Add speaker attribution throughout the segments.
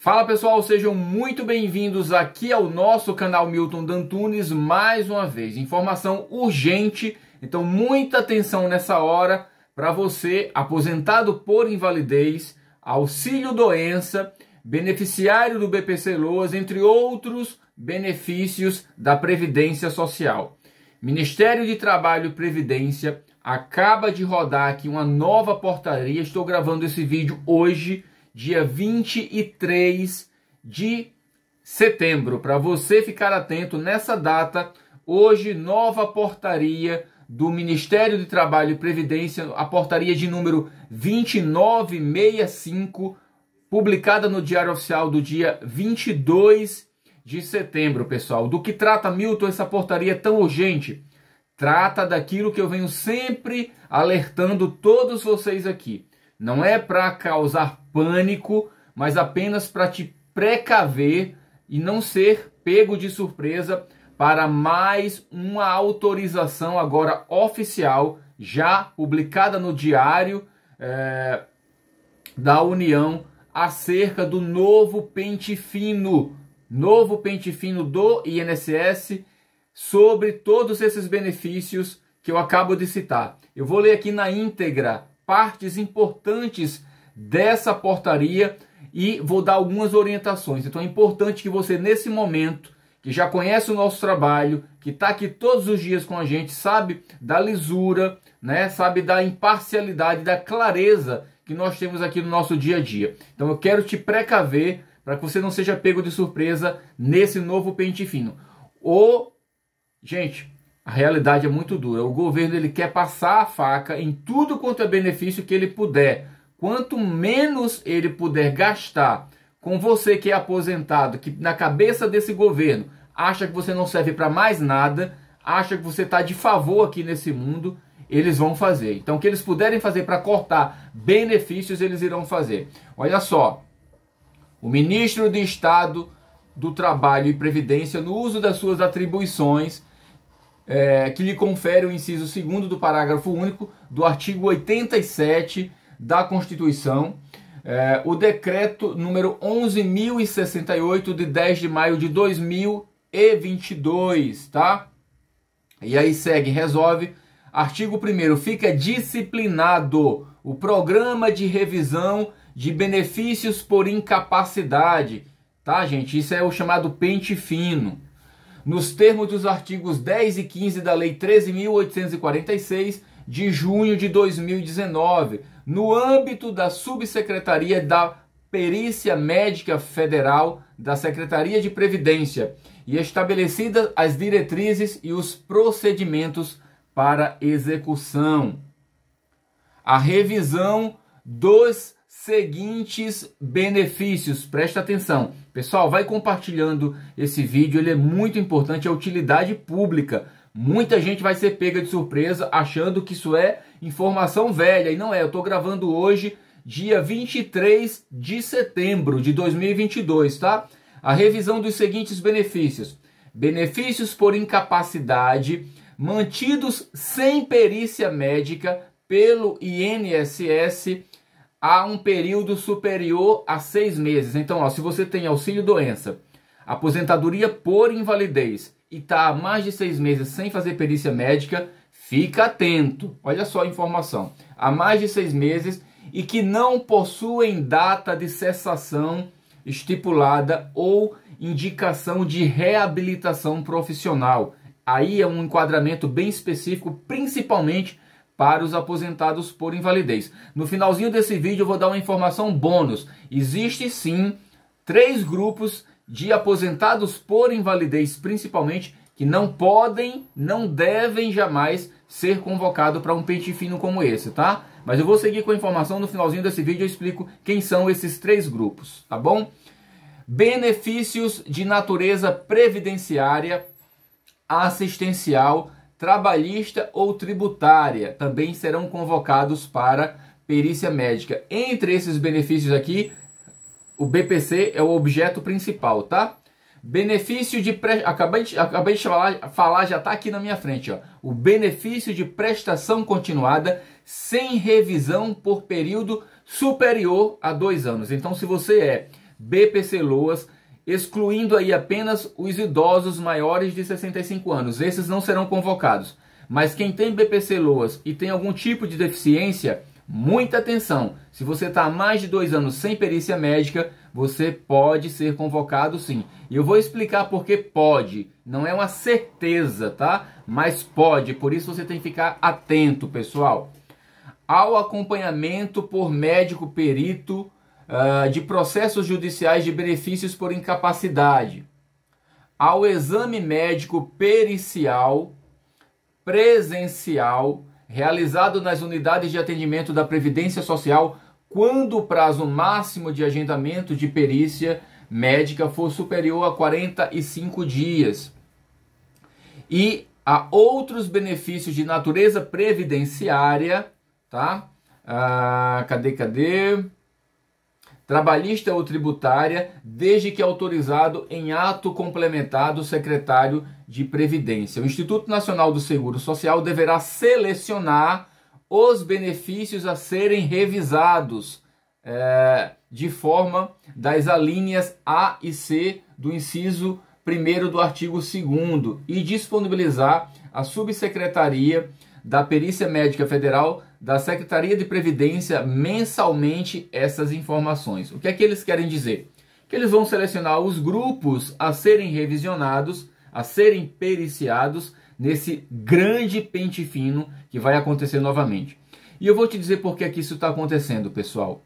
Speaker 1: Fala pessoal, sejam muito bem-vindos aqui ao nosso canal Milton Dantunes mais uma vez. Informação urgente, então muita atenção nessa hora para você, aposentado por invalidez, auxílio doença, beneficiário do BPC Loas, entre outros benefícios da Previdência Social. Ministério de Trabalho e Previdência acaba de rodar aqui uma nova portaria. Estou gravando esse vídeo hoje dia 23 de setembro. Para você ficar atento nessa data, hoje nova portaria do Ministério do Trabalho e Previdência, a portaria de número 2965, publicada no Diário Oficial do dia 22 de setembro, pessoal. Do que trata, Milton, essa portaria tão urgente? Trata daquilo que eu venho sempre alertando todos vocês aqui. Não é para causar pânico, mas apenas para te precaver e não ser pego de surpresa para mais uma autorização agora oficial, já publicada no diário é, da União, acerca do novo pente fino, novo pente fino do INSS sobre todos esses benefícios que eu acabo de citar. Eu vou ler aqui na íntegra partes importantes dessa portaria e vou dar algumas orientações. Então é importante que você, nesse momento, que já conhece o nosso trabalho, que está aqui todos os dias com a gente, sabe da lisura, né? sabe da imparcialidade, da clareza que nós temos aqui no nosso dia a dia. Então eu quero te precaver para que você não seja pego de surpresa nesse novo pente fino. O gente, a realidade é muito dura. O governo ele quer passar a faca em tudo quanto é benefício que ele puder. Quanto menos ele puder gastar com você que é aposentado, que na cabeça desse governo acha que você não serve para mais nada, acha que você está de favor aqui nesse mundo, eles vão fazer. Então, o que eles puderem fazer para cortar benefícios, eles irão fazer. Olha só, o ministro de Estado do Trabalho e Previdência, no uso das suas atribuições, é, que lhe confere o inciso 2 do parágrafo único do artigo 87 da Constituição, é, o decreto número 11.068 de 10 de maio de 2022, tá? E aí segue, resolve. Artigo 1 fica disciplinado o programa de revisão de benefícios por incapacidade, tá, gente? Isso é o chamado pente fino nos termos dos artigos 10 e 15 da Lei 13.846, de junho de 2019, no âmbito da subsecretaria da Perícia Médica Federal da Secretaria de Previdência e estabelecidas as diretrizes e os procedimentos para execução. A revisão dos seguintes benefícios. Presta atenção. Pessoal, vai compartilhando esse vídeo, ele é muito importante, é utilidade pública. Muita gente vai ser pega de surpresa achando que isso é informação velha, e não é. Eu estou gravando hoje, dia 23 de setembro de 2022, tá? A revisão dos seguintes benefícios. Benefícios por incapacidade mantidos sem perícia médica pelo INSS a um período superior a seis meses. Então, ó, se você tem auxílio-doença, aposentadoria por invalidez e está há mais de seis meses sem fazer perícia médica, fica atento. Olha só a informação. Há mais de seis meses e que não possuem data de cessação estipulada ou indicação de reabilitação profissional. Aí é um enquadramento bem específico, principalmente para os aposentados por invalidez. No finalzinho desse vídeo eu vou dar uma informação bônus. Existe sim três grupos de aposentados por invalidez, principalmente, que não podem, não devem jamais ser convocado para um pente fino como esse, tá? Mas eu vou seguir com a informação no finalzinho desse vídeo, eu explico quem são esses três grupos, tá bom? Benefícios de natureza previdenciária, assistencial, trabalhista ou tributária também serão convocados para perícia médica. Entre esses benefícios aqui, o BPC é o objeto principal, tá? Benefício de pre... acabei de, acabei de falar, falar, já está aqui na minha frente, ó. O benefício de prestação continuada sem revisão por período superior a dois anos. Então, se você é BPC Loas, excluindo aí apenas os idosos maiores de 65 anos. Esses não serão convocados. Mas quem tem BPC Loas e tem algum tipo de deficiência, muita atenção. Se você está há mais de dois anos sem perícia médica, você pode ser convocado sim. E eu vou explicar porque pode. Não é uma certeza, tá? Mas pode. Por isso você tem que ficar atento, pessoal. Ao acompanhamento por médico perito uh, de processos judiciais de benefícios por incapacidade, ao exame médico pericial presencial realizado nas unidades de atendimento da Previdência Social quando o prazo máximo de agendamento de perícia médica for superior a 45 dias. E a outros benefícios de natureza previdenciária, tá? Ah, cadê, cadê? trabalhista ou tributária, desde que autorizado em ato complementar do secretário de Previdência. O Instituto Nacional do Seguro Social deverá selecionar os benefícios a serem revisados é, de forma das alíneas A e C do inciso 1 do artigo 2 e disponibilizar à subsecretaria da Perícia Médica Federal da Secretaria de Previdência mensalmente essas informações. O que é que eles querem dizer? Que eles vão selecionar os grupos a serem revisionados, a serem periciados nesse grande pente fino que vai acontecer novamente. E eu vou te dizer por que, é que isso está acontecendo, pessoal.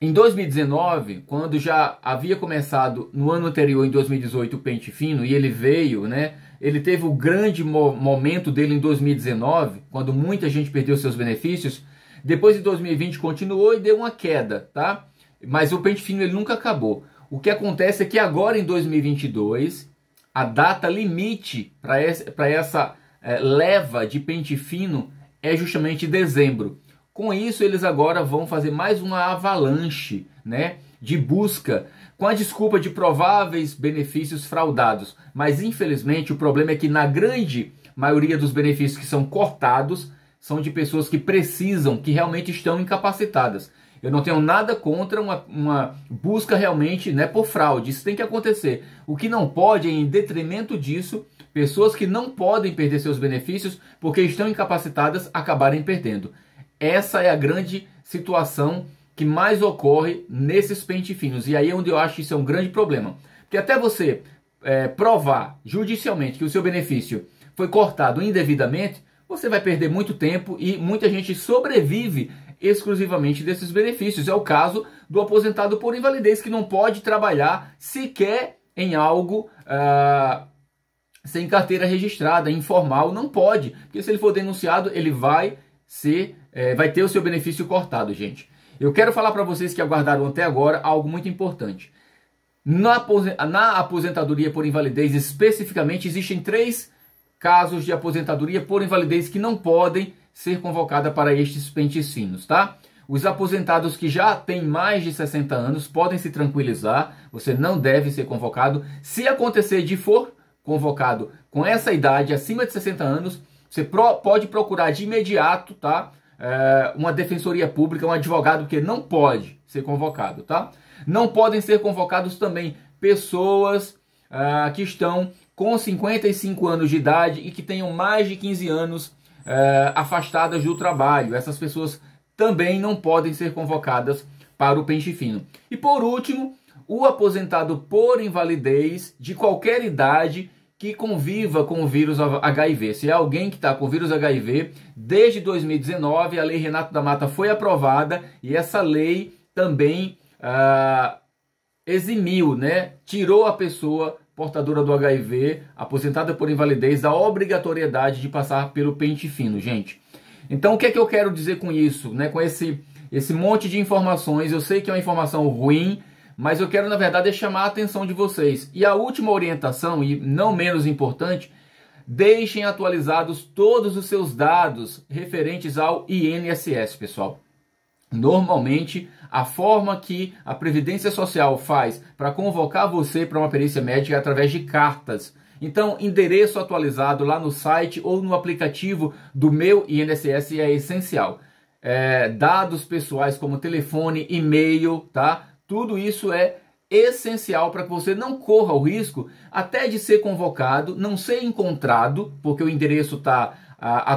Speaker 1: Em 2019, quando já havia começado no ano anterior, em 2018, o pente fino, e ele veio, né? Ele teve o grande mo momento dele em 2019, quando muita gente perdeu seus benefícios. Depois de 2020 continuou e deu uma queda, tá? Mas o pente fino ele nunca acabou. O que acontece é que agora em 2022, a data limite para essa, essa é, leva de pente fino é justamente dezembro. Com isso, eles agora vão fazer mais uma avalanche, né? de busca com a desculpa de prováveis benefícios fraudados. Mas infelizmente o problema é que na grande maioria dos benefícios que são cortados são de pessoas que precisam, que realmente estão incapacitadas. Eu não tenho nada contra uma, uma busca realmente né, por fraude. Isso tem que acontecer. O que não pode é, em detrimento disso, pessoas que não podem perder seus benefícios porque estão incapacitadas acabarem perdendo. Essa é a grande situação que mais ocorre nesses pentes finos. E aí é onde eu acho que isso é um grande problema. Porque até você é, provar judicialmente que o seu benefício foi cortado indevidamente, você vai perder muito tempo e muita gente sobrevive exclusivamente desses benefícios. É o caso do aposentado por invalidez, que não pode trabalhar sequer em algo ah, sem carteira registrada, informal, não pode. Porque se ele for denunciado, ele vai ser, é, vai ter o seu benefício cortado, gente. Eu quero falar para vocês que aguardaram até agora algo muito importante. Na aposentadoria por invalidez, especificamente, existem três casos de aposentadoria por invalidez que não podem ser convocada para estes pentecinos, tá? Os aposentados que já têm mais de 60 anos podem se tranquilizar, você não deve ser convocado. Se acontecer de for convocado com essa idade, acima de 60 anos, você pode procurar de imediato, tá? é, uma defensoria pública, um advogado que não pode ser convocado, tá? Não podem ser convocados também pessoas é, que estão com 55 anos de idade e que tenham mais de 15 anos é, afastadas do trabalho. Essas pessoas também não podem ser convocadas para o pente fino. E por último, o aposentado por invalidez de qualquer idade que conviva com o vírus HIV. Se é alguém que está com o vírus HIV, desde 2019 a Lei Renato da Mata foi aprovada e essa lei também ah, eximiu, né, tirou a pessoa portadora do HIV, aposentada por invalidez, da obrigatoriedade de passar pelo pente fino, gente. Então, o que é que eu quero dizer com isso, né? Com esse esse monte de informações, eu sei que é uma informação ruim, mas eu quero, na verdade, é chamar a atenção de vocês. E a última orientação, e não menos importante, deixem atualizados todos os seus dados referentes ao INSS, pessoal. Normalmente, a forma que a Previdência Social faz para convocar você para uma perícia médica é através de cartas. Então, endereço atualizado lá no site ou no aplicativo do meu INSS é essencial. É, dados pessoais como telefone, e-mail, tá? Tudo isso é essencial para que você não corra o risco até de ser convocado, não ser encontrado, porque o endereço está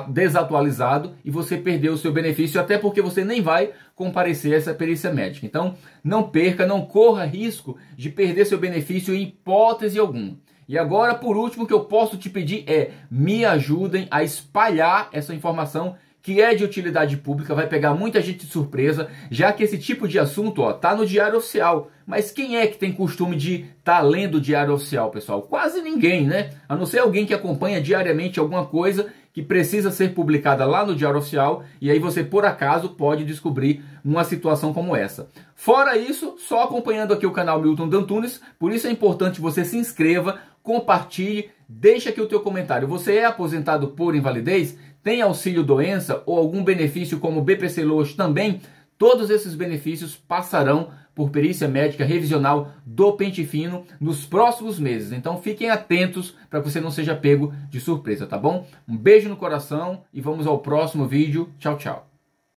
Speaker 1: desatualizado e você perdeu o seu benefício, até porque você nem vai comparecer a essa perícia médica. Então, não perca, não corra risco de perder seu benefício em hipótese alguma. E agora, por último, o que eu posso te pedir é me ajudem a espalhar essa informação que é de utilidade pública, vai pegar muita gente de surpresa, já que esse tipo de assunto ó, tá no Diário Oficial. Mas quem é que tem costume de estar tá lendo o Diário Oficial, pessoal? Quase ninguém, né? A não ser alguém que acompanha diariamente alguma coisa que precisa ser publicada lá no Diário Oficial e aí você, por acaso, pode descobrir uma situação como essa. Fora isso, só acompanhando aqui o canal Milton Dantunes, por isso é importante você se inscreva, compartilhe, deixa aqui o teu comentário. Você é aposentado por invalidez? tem auxílio doença ou algum benefício como BPC Loas também, todos esses benefícios passarão por perícia médica revisional do Pente Fino nos próximos meses. Então fiquem atentos para que você não seja pego de surpresa, tá bom? Um beijo no coração e vamos ao próximo vídeo. Tchau, tchau.